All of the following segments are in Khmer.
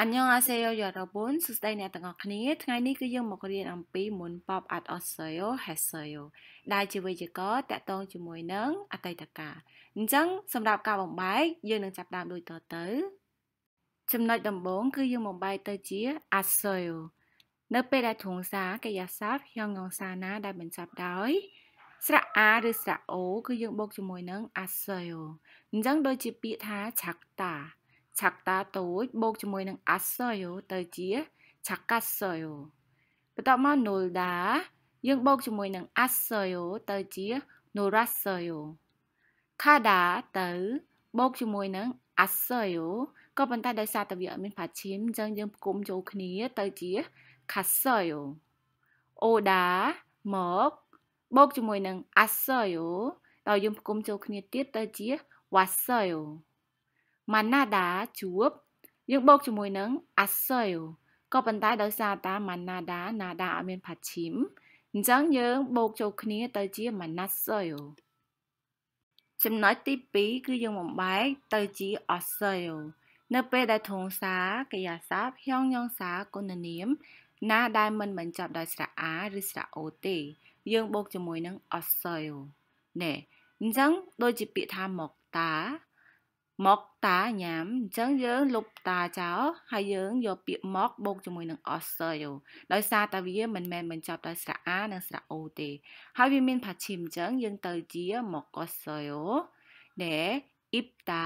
អញ្ញងអាសេយោយរបុនសួស្តីអ្នកទាំងអស់គ្នាថ្ងៃនេះគឺយើងមករៀនអំពីមុនប៉បអត់អសេយោហេសេយោដែលជាវេយ្យាករណ៍តាក់ទងជាមួយនឹងអតីតកាលអញ្ចឹង សម្រាប់ការបំបែកយើងនឹងចាប់ដើមដូចតទៅ ចំណុចដំបូងគឺយើងបំបែកទៅជាអសេយោនៅពេលដែលធួងសាកិយាសព្ទហងងសាណា ដែលបញ្ចប់ដោយស្រៈអាឬស្រៈអូគឺយើងបូកជាមួយនឹងអសេយោអញ្ចឹងដូចជាពាក្យថាឆាក់តាឆាក់តាតូចបូកជាមួយនឹងអាសយោទៅជាឆាកាសយោបន្ទាប់មកនុលដាយើងបូកជាមួយនឹងអាសយោទៅជានុរាសយោខាដាទៅបូកជាមួយនឹងអាសយោក៏ប៉ុន្តែដោយសារតវាអត់មានផាឈីមអញ្ចឹងយើងផ្គុំចូលគ្នាទៅជាខាសយោអូដាមកបូកជាមួយនឹងអាសយោដល់យើងផ្គុំចូលគ្នាទៀតទៅជាវ៉ាសយោ manada ជួបយើងបូកជាមួយនឹង asoil ក៏ប៉ុន្តែដោយសារតា manada nada អត់មាន pachim អញ្ចឹងយើងបូកចូលគ្នា ទៅជា manasoil ចំណុចទី2គឺយើងបំបែកទៅជា asoil នៅ ពេលដែលធងសាកិយាសព្ទហយងយងសាគុណនាមណាដែលមិនបញ្ចប់ដោយស្រៈអាឬស្រៈអូទេ យើងបូកជាមួយនឹង asoil ណែអញ្ចឹងដូចជាពាក្យថាមកតាមកតាញ៉ាំអញ្ចឹងយើងលុបតាចោលហើយយើងយកពាក្យមកបូកជាមួយនឹង osel ដោយសារតែវាមិនមែនបញ្ចប់ដោយស្រៈ a និងស្រៈ o ទេ ហើយវាមាន passive អញ្ចឹងយើងទៅជាមក osel ដែល ipta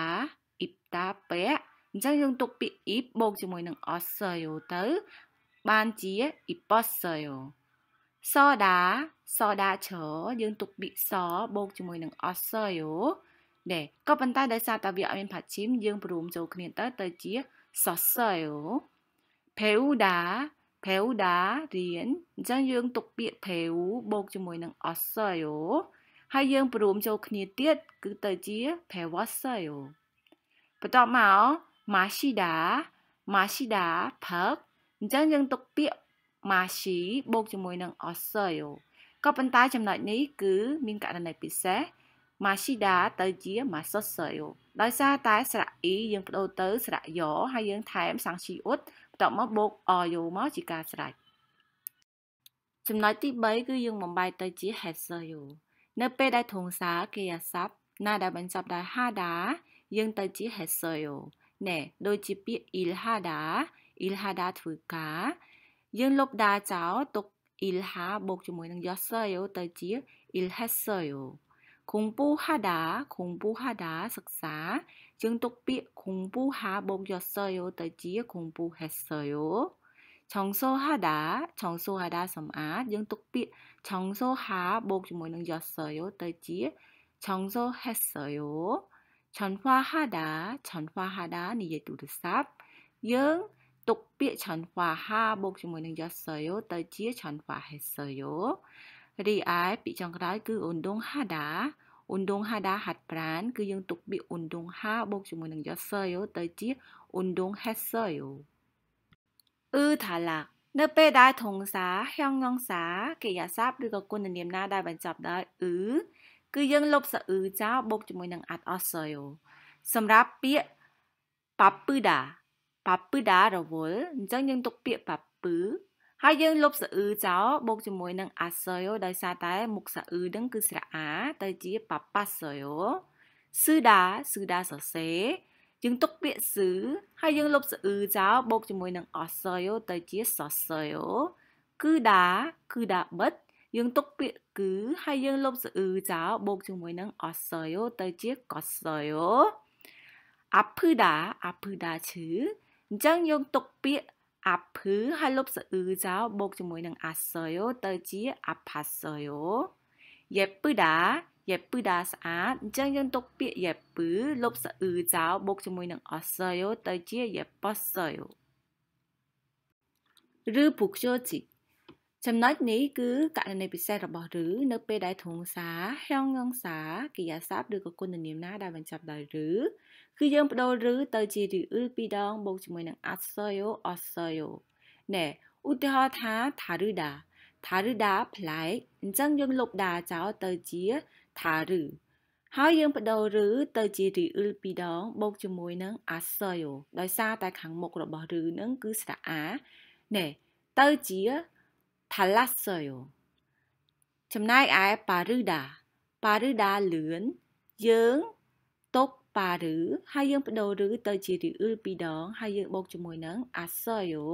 ipta ពាក់អញ្ចឹងយើងទុកពាក្យ ip បូកជាមួយនឹង osel ទៅបានជា iposel សដាសដាឈរយើង ទុកពាក្យសបូកជាមួយនឹង osel ដែរក៏ប៉ុន្តែដោយសារតែវាអត់មានផាឈីមយើងប្រមចូលគ្នាទៅទៅជាសរសៃអូភេវដាភេវដារៀនអញ្ចឹងយើងទុកពាក្យភេវបូកជាមួយនឹងអសៃអូហើយយើងប្រមចូលគ្នាទៀតគឺទៅជាភេវសៃអូបន្ទាប់មកម៉ាស៊ីដាម៉ាស៊ីដាផឹកអញ្ចឹងយើងទុកពាក្យម៉ាស៊ីបូកជាមួយនឹងអសៃអូក៏ប៉ុន្តែចំណុចនេះគឺមានករណីពិសេស Mashida ទៅជា Masosayo ដោយសារតែស្រៈ e យើងបដូរទៅស្រៈយហើយយើងថែមសាំងជីអ៊ុតបន្ទាប់មកបូក oyo មកជាការស្រេចចំណុចទី3គឺយើងបំបែកទៅជា Hasayo នៅ ពេលដែលធងសាគេអាស័ព្ទណាដែលបញ្ចប់ដោយ hada យើងទៅជា Hasayo ណែដូចជាពាក្យ Ilhada Ilhada ធ្វើការយើងលុបដាចោលទុក Ilha បូកជាមួយនឹង Yosayo ទៅជា Ilhasayo 공부하 다, 공부하 다, 석 사. 증독비공부하복였어 요. 더지에공부했어 요. 정소하 다, 정소하 다, 섬 아. 증독비정소하복주문은였어 요. 더지에정소했어 요. 전화하 다, 전화하 다, 니에두르 삽. 영, 똑비전화하복주문은였어 요. 더지에전화했어 요. រីឯពាក្យចុងក្រោយគឺអ៊ុនដងហាដាអ៊ុនដងហាដាហាត់ប្រានគឺយើងទុកពាក្យអ៊ុនដងហាបូកជាមួយនឹងយសយ ទៅ ជាអ៊ុនដងហេសយអឺថាឡានៅពេលដែលធងសាហងងងសាកិយាស័ព្ទឬក៏គុណនាមណាដែលបញ្ចប់ដោយអ៊ឺគឺយើងលុបសអ៊ឺចោលបូកជាមួយនឹងអត់អសយសម្រាប់ពាក្យប៉ាពឺដាប៉ាពឺដារវល់អញ្ចឹងយើងទុកពាក្យប៉ាពឺហើយយើងលុបសអ៊ឺចោលបូកជាមួយនឹង asoyo ដោយសារតែមុខសអ៊ឺនឹងគឺស្រៈអាទៅជា papasoyo ស៊ឺដាស៊ឺដាសរសេរយើងទុកពាក្យស៊ឺហើយយើងលុបសអ៊ឺចោលបូកជាមួយនឹង osoyo ទៅជាសសយោគឺដាគឺដាបិទយើងទុកពាក្យគឺហើយយើងលុបសអ៊ឺចោលបូកជាមួយនឹង osoyo ទៅជាកសយោអភឺដាអភឺដាឈឺអញ្ចឹងយើងទុកពាក្យអាភឺហើយលុបសអ៊ឺចោលបូកជាមួយនឹងអាសយ ទៅ ជាអាផាសយយេពឺដាយេពឺដាស្អាតអញ្ចឹងយើងទុកពាក្យយេពឺលុបសអ៊ឺចោលបូកជាមួយនឹងអសយ ទៅ ជាយេប៉សយឬពុកជោជីចំណុចនេះគឺករណីពិសេសរបស់ឬនៅពេលដែលធងសាហងងសាកិយាសព្ទឬក៏គុណនាមណាដែលបញ្ចប់ដោយឬគឺយើងបដូរឬទៅជាឬអ៊ឺពីរដង បូកជាមួយនឹងអត់សយោអត់សយោណែឧទាហរណ៍ថាថាឬដាថាឬដាប្លែកអញ្ចឹងយើងលុបដាចោលទៅជាថាឬហើយយើងបដូរឬទៅជារីអ៊លពីរដងបូកជាមួយនឹង អាសយដោយសារតែខាងមុខរបស់ឬនឹងគឺស្រៈអាណែទៅជាថាឡាសយចំណែកឯប៉ារឺដាប៉ារឺដាលឿនយើងຕົកប៉ាឬហើយយើងបដូរឬទៅជារីអ៊ឺពីរដងហើយយើងបូកជាមួយនឹង asoyo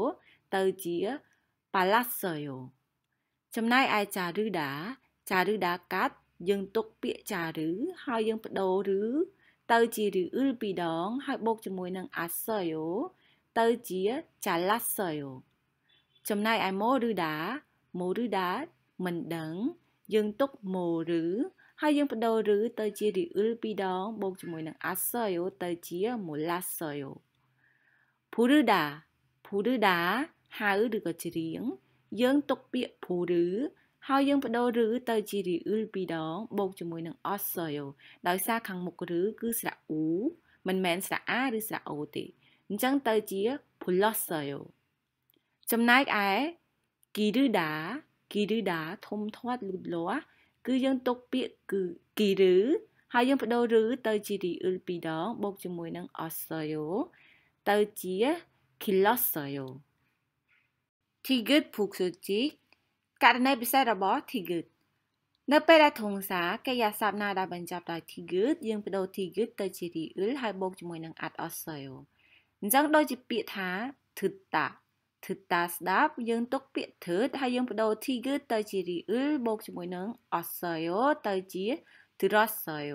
ទៅជា palasoyo ចំណែកឯចារឺដាចារឺដាកាត់ យើងទុកពាក្យចារឺហើយយើងបដូរឬ ទៅជារីអ៊ឺពីរដង ហើយបូកជាមួយនឹង asoyo ទៅជា chalasoyo ចំណែកឯម៉ូឬដាម៉ូឬដាមិនដឹង យើងទុកម៉ូឬហើយយើងបដូរឬទៅ ជា riil ពីរដង បូកជាមួយនឹង asoyo ទៅជា molasoyo ភូរឺដាភូរឺដាហៅឬក៏ច្រៀងយើងទុកពាក្យភូរឺហើយយើងបដូរឬ ទៅជា riil ពីរដងបូកជាមួយនឹង osoyo ដោយសារខាងមុខឬគឺស្រៈ u មិនមែនស្រៈ a ឬស្រៈ o ទេអញ្ចឹងទៅជា pulosoyo ចំណែកឯគីរឺដាគីរឺដាធំធាត់លូតលាស់គឺយើងទុកពាក្យគឺគីឬហើយយើងបដូរឬទៅជារីអ៊ឺលពីរដង បូកជាមួយនឹងអសយោទៅជាគីឡសយោធីគឹតភូកសូជីករណីពិសេសរបស់ ធីគឹតនៅ ពេលដែលធងសាកិយាសព្ទណាដែលបញ្ចប់ដោយ tigit យើងបដូរ tigit ទៅជា ril ហើយបូកជាមួយនឹង at osel អញ្ចឹងដូចជាពាក្យថា thutta 듣다ស្ដាប់យើងទុកពាក្យ듣ហើយយើងបដូរ tiger ទៅជា riel បូកជាមួយនឹង osseyo ទៅជា들었어요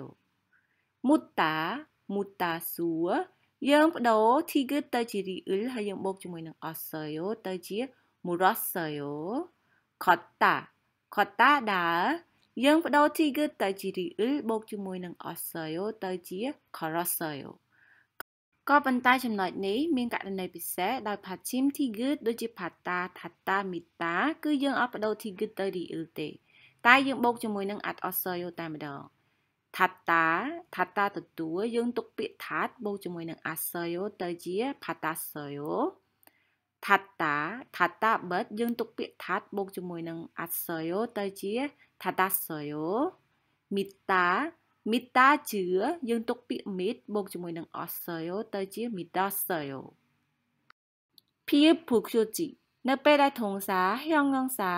mutta mutta suo យើងបដូរ tiger ទៅជា riel ហើយយើងបូកជាមួយនឹង osseyo ទៅជា murosseyo kotta kotta ដើរយើងបដូរ tiger ទៅជា riel បូកជាមួយនឹង osseyo ទៅជា koroseyo ក៏ប៉ុន្តែចំណុចនេះមានករណីពិសេសដោយ Patim Tigut ដូចជា Pata Tata Mita គឺយើងអត់បដូរ Tigut ទៅ Riil ទេ តែយើងបូកជាមួយនឹង at osoyo តែម្ដង Tata Tata ទទួលយើងទុកពាក្យ Tat បូកជាមួយនឹង asoyo ទៅជា Patasoyo Tata Tata but យើងទុកពាក្យ Tat បូកជាមួយនឹង asoyo ទៅជា Tatasoyo Mita mita ជឿយើងទុកពាក្យ mit បូកជាមួយនឹង oseo ទៅជា mitaseo ភាពភូខ្យូជីនៅពេលដែលធងសាហងងសា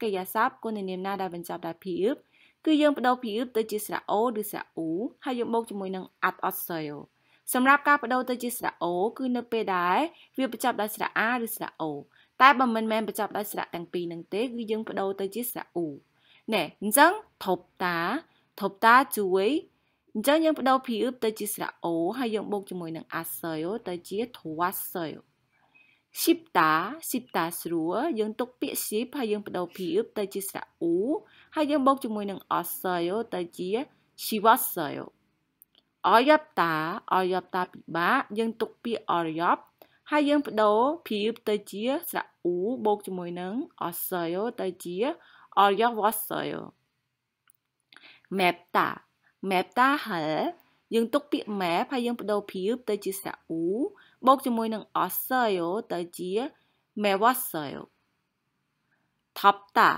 កិរិយាសព្ទគុណនាមណាដែលបញ្ចប់ដោយភាពគឺយើងបដូរភាពទៅជាស្រៈអូឬស្រៈអ៊ូហើយយើងបូកជាមួយនឹង at oseo សម្រាប់ការបដូរទៅជាស្រៈអូគឺនៅពេលដែលវាបញ្ចប់ដោយស្រៈអាឬស្រៈអូតែបើមិនមែនបញ្ចប់ដោយស្រៈទាំងពីរនឹងទេគឺយើងបដូរទៅជាស្រៈអ៊ូណែអញ្ចឹងធប់តាធប់តាជួយអញ្ចឹងយើងបដូរពីអ៊ឹបទៅជាស្រៈអូហើយយើងបូកជាមួយនឹងអាសុយទៅជាធវ៉ាសុយស៊ីបតាស៊ីបតាស្រួលយើងទុកពាក្យស៊ីបហើយយើងបដូរពីអ៊ឹបទៅជាស្រៈអ៊ូហើយយើងបូកជាមួយនឹងអសុយទៅជាស៊ីវ៉ាសុយអរយបតាអរយបតាពិបាកយើងទុកពាក្យអរយបហើយយើងបដូរពីអ៊ឹបទៅជាស្រៈអ៊ូបូកជាមួយនឹងអសុយទៅជាអរយបវ៉ាសុយ맵다맵다할យើងទុកពាក្យ map ហើយយើងបដូរព្រាបទៅ ជាសាអ៊ូបូកជាមួយនឹង oseo ទៅជា mewaseo ថប់តា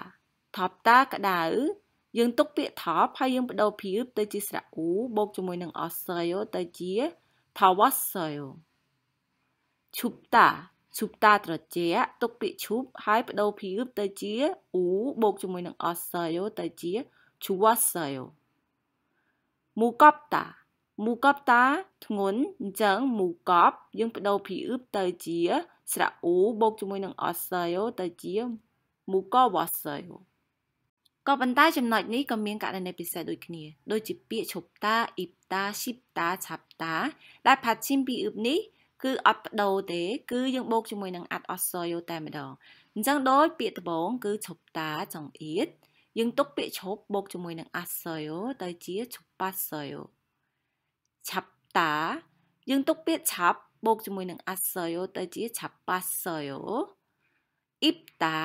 ថប់តាក្តៅយើងទុកពាក្យថប់ហើយយើងបដូរព្រាបទៅជាស្រៈអ៊ូបូកជាមួយនឹង oseo ទៅជាថវសយឈប់តាឈប់តាត្រជាក់ទុកពាក្យឈប់ហើយបដូរព្រាបទៅជាអ៊ូបូកជាមួយនឹង oseo ទៅជា좋았어 요. 무겁 다. 무겁다ធ្ងន់អញ្ចឹង무겁យើងបដូរពីអឹបទៅជាស្រៈអ៊ូបូកជាមួយនឹងអសយទៅជា무거웠어요ក៏ប៉ុន្តែចំណុចនេះក៏មានករណីពិសេសដូចគ្នាដូចជាពាក្យឈប់តាអ៊ីបតាស៊ីបតាឆាប់តាដែលផាត់ឈីមពីអឹបនេះគឺអត់បដូរទេគឺយើងបូកជាមួយនឹងអត់អសយតែម្ដងអញ្ចឹងដោយពាក្យដំបូងគឺឈប់តាចង្អៀតយើងទុកពាក្យជ្រប់បូកជាមួយនឹង asoyo ទៅជា chupasoyo ឆាប់តាយើងទុកពាក្យឆាប់បូកជាមួយនឹង asoyo ទៅជា chapasoyo អ៊ីបតា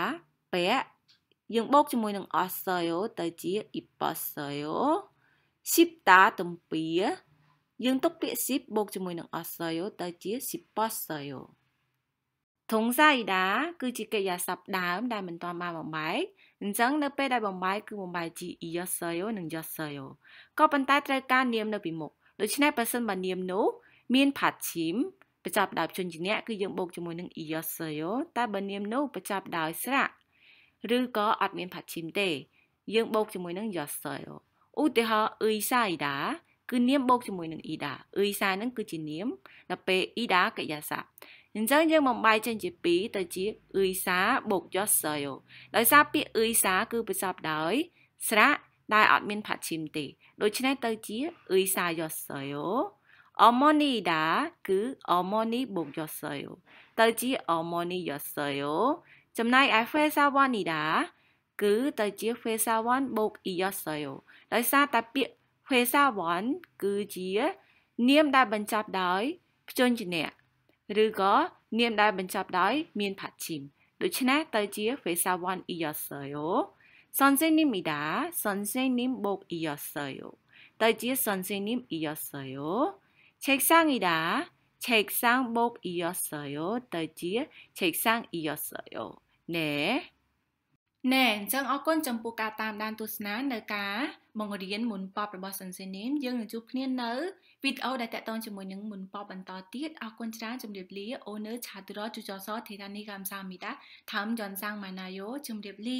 ពាក់យើងបូកជាមួយនឹង asoyo ទៅជា ipasoyo ស៊ីបតាទំពាយើងទុកពាក្យស៊ីបបូកជាមួយនឹង asoyo ទៅជា sipasoyo ធុងសៃដាគឺជាកិរិយាសព្ទដើមដែលមិនទាន់បានបំបែកអញ្ចឹងនៅពេលដែលបំបែកគឺបំបែកជា yosayo និង yosayo ក៏ប៉ុន្តែត្រូវការនាមនៅពីមុខដូច្នេះបើសិនបើនាមនោះមាន patchim បញ្ចប់ដោយជនជំនះគឺយើងបូកជាមួយនឹង yosayo តែបើនាមនោះបញ្ចប់ដោយស្រៈឬក៏អត់មាន patchim ទេ យើងបូកជាមួយនឹង yosayo ឧទាហរណ៍ uisai da គឺនាមបូកជាមួយនឹង ida uisa នឹងគឺជានាមដល់ពេល ida កិរិយាសព្ទអញ្ចឹងយើងបំបែកចេញជា2ទៅជាអ៊ីសាបូកយកសៃលដោយសារពាក្យអ៊ីសាគឺប្រសពដោយស្រៈដែលអត់មានផាឈីមទេដូច្នេះទៅជាអ៊ីសាយកសៃលអមនីដាគឺអមនីបូកយកសៃលទៅជាអមនីយកសៃលចំណែកឯហ្វេសាវ៉ានីដាគឺទៅជាហ្វេសាវ៉ានបូកអ៊ីយកសៃលដោយសារតែពាក្យហ្វេសាវ៉ានគឺជានាមដែលបញ្ចប់ដោយភ្ជញ្ជនៈឬក៏នាមដែលបញ្ចប់ដោយមានផាឈីមដូច្នេះទៅជា Fesawan Iyoseyo Sonsenim Ida Sonsenim Bok Iyoseyo ទៅជា Sonsenim Iyoseyo Cheksang Ida Cheksang Bok Iyoseyo ទៅជា Cheksang Iyoseyo ណែណែអញ្ចឹងអរគុណចំពោះការតាមដានទស្សនានៅការបង្រៀនមុនប៉បរបស់ Sonsenim យើងនឹងជួបគ្នានៅវីដេអូដែលតាក់ទងជាមួយនឹងមុនប៉បបន្តទៀតអរគុណច្រើនជម្រាបលាអូនឺឆាទរជូចសធេរានីកំសាមីតាថាំយនសាំងម៉ាណាយោជម្រាបលា